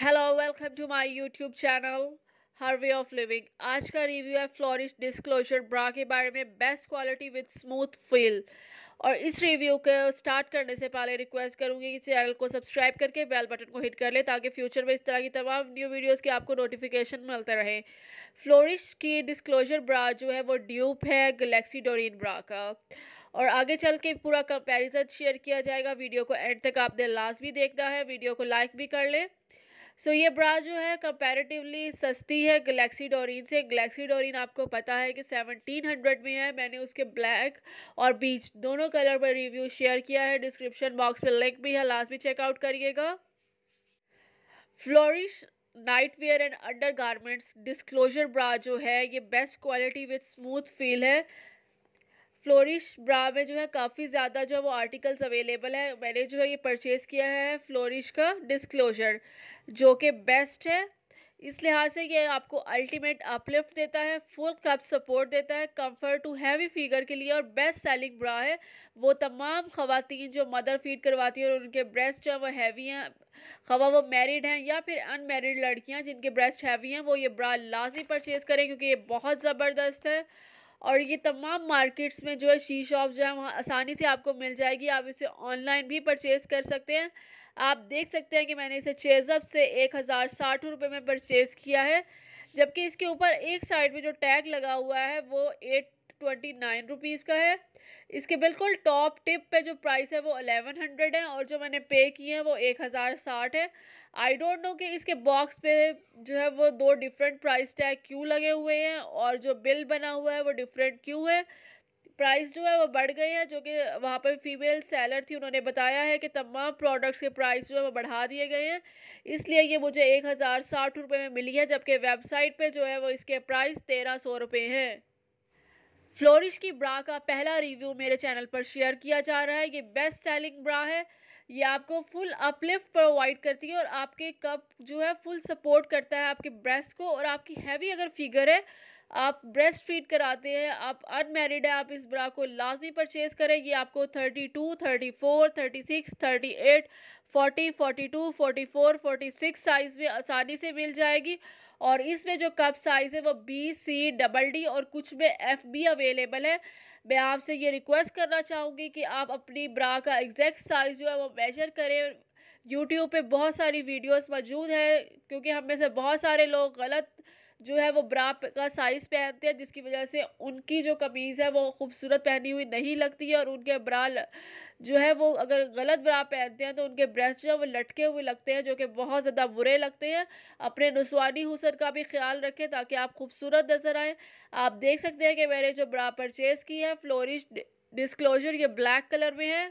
hello welcome to my YouTube channel her way of living आज का review है Flourish disclosure ब्रा के बारे में best quality with smooth feel और इस रिव्यू को स्टार्ट करने से पहले रिक्वेस्ट करूंगी कि चैनल को सब्सक्राइब करके बेल बटन को हिट कर ले ताकि फ्यूचर में इस तरह की तमाम न्यू वीडियोस की आपको नोटिफिकेशन मिलता रहे फ्लोरिश की डिस्क्लोजर ब्रा जो है वो ड्यूप है गलेक्सी डोरिन ब्रा का और आगे चल के पूरा कंपेरिजन शेयर किया जाएगा वीडियो को एंड तक आपने भी देखना है वीडियो को लाइक भी कर लें सो so, ये ब्रा जो है कंपैरेटिवली सस्ती है गलेक्सी डोरीन से गलेक्सी डोरीन आपको पता है कि 1700 में है मैंने उसके ब्लैक और बीच दोनों कलर पर रिव्यू शेयर किया है डिस्क्रिप्शन बॉक्स में लिंक भी है लास्ट भी चेकआउट करिएगा Flourish nightwear and undergarments Disclosure bra जो है ये best quality with smooth feel है फ्लोरिश ब्रा में जो है काफ़ी ज़्यादा जो है वो आर्टिकल्स अवेलेबल है मैंने जो है ये परचेज़ किया है फ्लोरिश का डिस्क्लोजर जो कि बेस्ट है इस लिहाज से ये आपको अल्टीमेट अपलिफ्ट देता है फुल कप सपोर्ट देता है कंफर्ट टू हैवी फिगर के लिए और बेस्ट सेलिंग ब्रा है वो तमाम ख़वातीन जो मदर फीड करवाती हैं और उनके ब्रेस्ट जो है वो हैवी हैं खवा वो मैरिड हैं या फिर अनमेरिड लड़कियां जिनके ब्रेस्ट हैवी हैं वो ये ब्रा लाजमी परचेज़ करें क्योंकि ये बहुत ज़बरदस्त है और ये तमाम मार्केट्स में जो है शी शॉप जो है वहाँ आसानी से आपको मिल जाएगी आप इसे ऑनलाइन भी परचेज़ कर सकते हैं आप देख सकते हैं कि मैंने इसे चेज़अप से एक हज़ार साठ रुपये में परचेज़ किया है जबकि इसके ऊपर एक साइड में जो टैग लगा हुआ है वो एट ट्वेंटी नाइन रुपीज़ का है इसके बिल्कुल टॉप टिप पे जो प्राइस है वो अलेवन हंड्रेड है और जो मैंने पे किए हैं वो एक हज़ार साठ है आई डोंट नो कि इसके बॉक्स पे जो है वो दो डिफरेंट प्राइस टैग क्यों लगे हुए हैं और जो बिल बना हुआ है वो डिफरेंट क्यों है प्राइस जो है वो बढ़ गई है जो कि वहाँ पर फीमेल सेलर थी उन्होंने बताया है कि तमाम प्रोडक्ट्स के प्राइस जो है वो बढ़ा दिए गए हैं इसलिए ये मुझे एक हज़ार साठ रुपये में मिली है जबकि वेबसाइट पे जो है वो इसके प्राइस तेरह सौ रुपये हैं फ्लोरिश की ब्रा का पहला रिव्यू मेरे चैनल पर शेयर किया जा रहा है ये बेस्ट सेलिंग ब्रा है ये आपको फुल अपलिफ्ट प्रोवाइड करती है और आपके कप जो है फुल सपोर्ट करता है आपके ब्रेस्ट को और आपकी हैवी अगर फिगर है आप ब्रेस्ट फीड कराते हैं आप अनमेरिड है आप इस ब्रा को लाजमी परचेज़ करें ये आपको at forty forty two forty four forty six size में आसानी से मिल जाएगी और इसमें जो कप साइज़ है वो बी सी डबल डी और कुछ में एफ़ भी अवेलेबल है मैं आपसे ये रिक्वेस्ट करना चाहूँगी कि आप अपनी ब्रा का एग्जैक्ट साइज़ जो है वो मेजर करें यूट्यूब पे बहुत सारी वीडियोस मौजूद हैं क्योंकि हम में से बहुत सारे लोग गलत जो है वो ब्रा का साइज़ पहनते हैं जिसकी वजह से उनकी जो कमीज़ है वो खूबसूरत पहनी हुई नहीं लगती है और उनके ब्रा जो है वो अगर गलत ब्रा पहनते हैं तो उनके ब्रेस्ट जो है वो लटके हुए लगते हैं जो कि बहुत ज़्यादा बुरे लगते हैं अपने नुस्वानी हुसन का भी ख्याल रखें ताकि आप खूबसूरत नज़र आएँ आप देख सकते हैं कि मैंने जो ब्रा परचेज़ की है फ्लोरिश डिस्क्लोजर ये ब्लैक कलर में है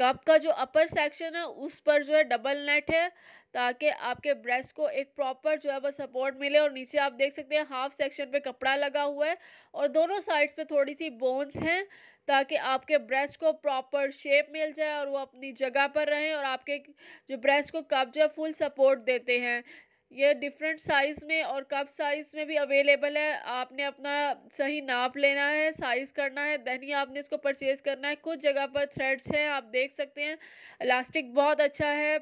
कप का जो अपर सेक्शन है उस पर जो है डबल नेट है ताकि आपके ब्रेस्ट को एक प्रॉपर जो है वो सपोर्ट मिले और नीचे आप देख सकते हैं हाफ सेक्शन पे कपड़ा लगा हुआ है और दोनों साइड्स पे थोड़ी सी बोन्स हैं ताकि आपके ब्रेस्ट को प्रॉपर शेप मिल जाए और वो अपनी जगह पर रहें और आपके जो ब्रेस्ट को कप जो है फुल सपोर्ट देते हैं ये डिफरेंट साइज़ में और कप साइज़ में भी अवेलेबल है आपने अपना सही नाप लेना है साइज़ करना है देन आपने इसको परचेज़ करना है कुछ जगह पर थ्रेड्स हैं आप देख सकते हैं इलास्टिक बहुत अच्छा है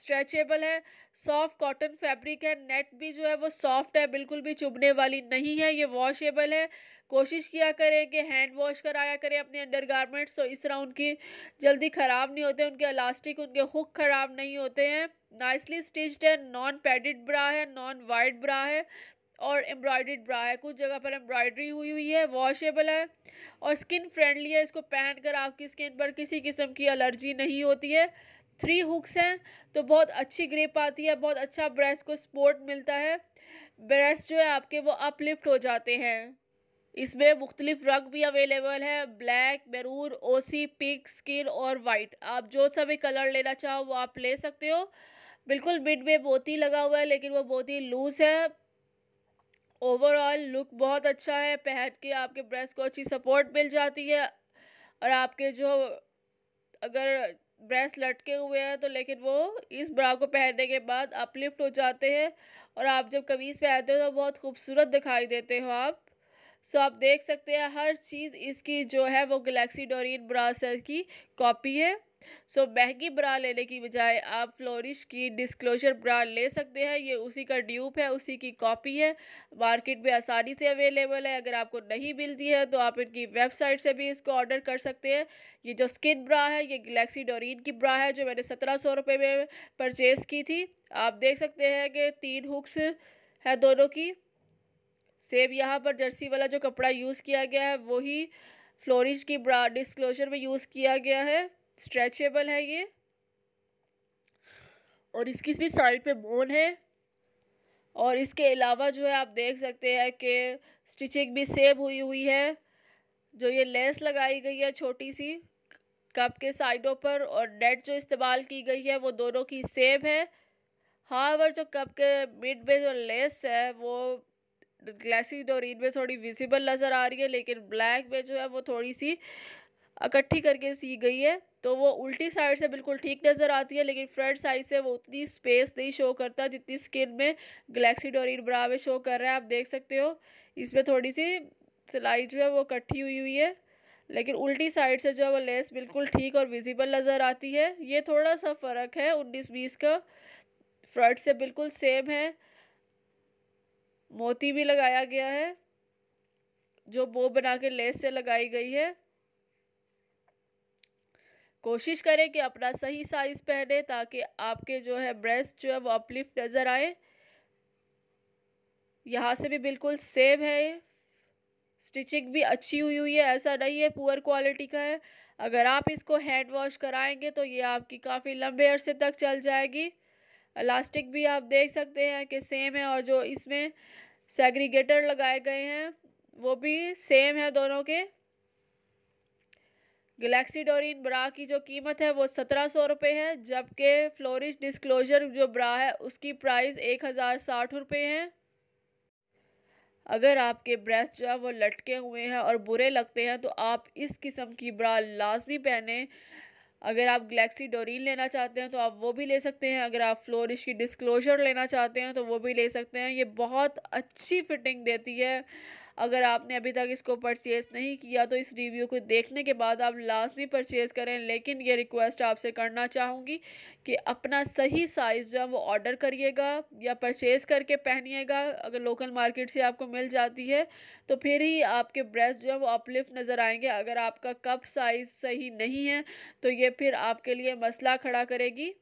स्ट्रेचेबल है सॉफ्ट कॉटन फैब्रिक है नेट भी जो है वो सॉफ्ट है बिल्कुल भी चुभने वाली नहीं है ये वॉशेबल है कोशिश किया करें कि हैंड वॉश कराया करें अपने अंडर गारमेंट्स तो इस तरह उनकी जल्दी ख़राब नहीं होते उनके अलास्टिक उनके हुक ख़राब नहीं होते हैं नाइसली स्टिच्ड है नॉन पैडिड ब्रा है नॉन वाइड ब्रा है और एम्ब्रॉयड्रीड ब्रा है कुछ जगह पर एम्ब्रॉयडरी हुई हुई है वॉशेबल है और स्किन फ्रेंडली है इसको पहनकर आपकी स्किन पर किसी किस्म की एलर्जी नहीं होती है थ्री हुक्स हैं तो बहुत अच्छी ग्रिप आती है बहुत अच्छा ब्रेस्ट को सपोर्ट मिलता है ब्रेस्ट जो है आपके वो अपलिफ्ट हो जाते हैं इसमें मुख्तलिफ रंग भी अवेलेबल है ब्लैक मैरून ओसी पिंक स्किन और वाइट आप जो सा भी कलर लेना चाहो वो आप ले सकते हो बिल्कुल मिड में मोती लगा हुआ है लेकिन वो मोती लूज़ है ओवरऑल लुक बहुत अच्छा है पहन के आपके ब्रेस्ट को अच्छी सपोर्ट मिल जाती है और आपके जो अगर ब्रेस लटके हुए हैं तो लेकिन वो इस ब्रा को पहनने के बाद अपलिफ्ट हो जाते हैं और आप जब कमीज़ पहनते हो तो बहुत खूबसूरत दिखाई देते हो आप सो आप देख सकते हैं हर चीज़ इसकी जो है वो गलेक्सी डोरिन ब्रा की कॉपी है सो महंगी ब्रा लेने की बजाय आप फ्लोरिश की डिस्क्लोजर ब्रा ले सकते हैं ये उसी का ड्यूप है उसी की कॉपी है मार्केट में आसानी से अवेलेबल है अगर आपको नहीं मिलती है तो आप इनकी वेबसाइट से भी इसको ऑर्डर कर सकते हैं ये जो स्किन ब्रा है ये गलेक्सी डोरीन की ब्रा है जो मैंने सत्रह सौ रुपये में परचेज़ की थी आप देख सकते हैं कि तीन हुक्स है दोनों की सेम यहाँ पर जर्सी वाला जो कपड़ा यूज़ किया गया है वही फ्लोरिश की ब्रा डिस्क्लोजर में यूज़ किया गया है स्ट्रेचेबल है ये और इसकी भी साइड पे बोन है और इसके अलावा जो है आप देख सकते हैं कि स्टिचिंग भी सेव हुई हुई है जो ये लेस लगाई गई है छोटी सी कप के साइडों पर और नेट जो इस्तेमाल की गई है वो दोनों की सेव है हावर जो कप के मिड में जो लेस है वो ग्लैसी डोरीन में थोड़ी विजिबल नज़र आ रही है लेकिन ब्लैक में जो है वो थोड़ी सी इकट्ठी करके सी गई है तो वो उल्टी साइड से बिल्कुल ठीक नज़र आती है लेकिन फ्रंट साइड से वो उतनी स्पेस नहीं शो करता जितनी स्किन में गलेक्सी डोरिन ब्रा में शो कर रहा है आप देख सकते हो इसमें थोड़ी सी सिलाई जो है वो कट्ठी हुई हुई है लेकिन उल्टी साइड से जो है वो लेस बिल्कुल ठीक और विजिबल नज़र आती है ये थोड़ा सा फ़र्क है उन्नीस बीस का फ्रंट से बिल्कुल सेम है मोती भी लगाया गया है जो बो बना के लेस से लगाई गई है कोशिश करें कि अपना सही साइज़ पहने ताकि आपके जो है ब्रेस्ट जो है वो अपलिफ्ट नज़र आए यहाँ से भी बिल्कुल सेम है स्टिचिंग भी अच्छी हुई हुई है ऐसा नहीं है पुअर क्वालिटी का है अगर आप इसको हैंड वॉश कराएंगे तो ये आपकी काफ़ी लंबे अरसे तक चल जाएगी इलास्टिक भी आप देख सकते हैं कि सेम है और जो इसमें सेग्रीगेटर लगाए गए हैं वो भी सेम है दोनों के गलेक्सी डोरिन ब्रा की जो कीमत है वो सत्रह सौ रुपये है जबकि फ्लोरिश डिस्क्लोजर जो ब्रा है उसकी प्राइस एक हज़ार साठ रुपये है अगर आपके ब्रेस्ट जो है वो लटके हुए हैं और बुरे लगते हैं तो आप इस किस्म की ब्रा लाजमी पहने अगर आप गलेक्सी डोरीन लेना चाहते हैं तो आप वो भी ले सकते हैं अगर आप फ्लोरिश की डिस्क्लोजर लेना चाहते हैं तो वो भी ले सकते हैं ये बहुत अच्छी फिटिंग देती है अगर आपने अभी तक इसको परचेज़ नहीं किया तो इस रिव्यू को देखने के बाद आप लाजमी परचेज़ करें लेकिन ये रिक्वेस्ट आपसे करना चाहूँगी कि अपना सही साइज़ जो है वो ऑर्डर करिएगा या परचेज़ करके पहनिएगा अगर लोकल मार्केट से आपको मिल जाती है तो फिर ही आपके ब्रेस्ट जो है वो अपलिफ्ट नज़र आएंगे अगर आपका कप साइज़ सही नहीं है तो ये फिर आपके लिए मसला खड़ा करेगी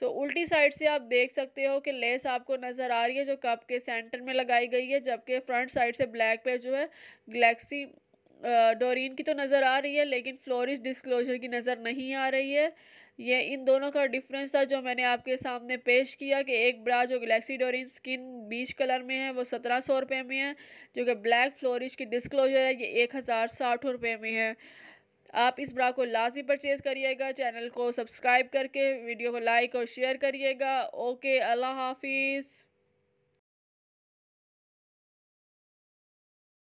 सो उल्टी साइड से आप देख सकते हो कि लेस आपको नज़र आ रही है जो कप के सेंटर में लगाई गई है जबकि फ्रंट साइड से ब्लैक पे जो है गलेक्सी डोरीन uh, की तो नज़र आ रही है लेकिन फ्लोरिस डिस्क्लोजर की नज़र नहीं आ रही है ये इन दोनों का डिफरेंस था जो मैंने आपके सामने पेश किया कि एक ब्रा जो गलेक्सी डोरिन स्किन बीच कलर में है वो सत्रह सौ रुपये में है जो कि ब्लैक फ्लोरिश की डिस्क्लोजर है ये एक हज़ार साठ रुपये में है आप इस ब्रा को लाजी परचेज़ करिएगा चैनल को सब्सक्राइब करके वीडियो को लाइक और शेयर करिएगा ओके अल्लाह हाफिज़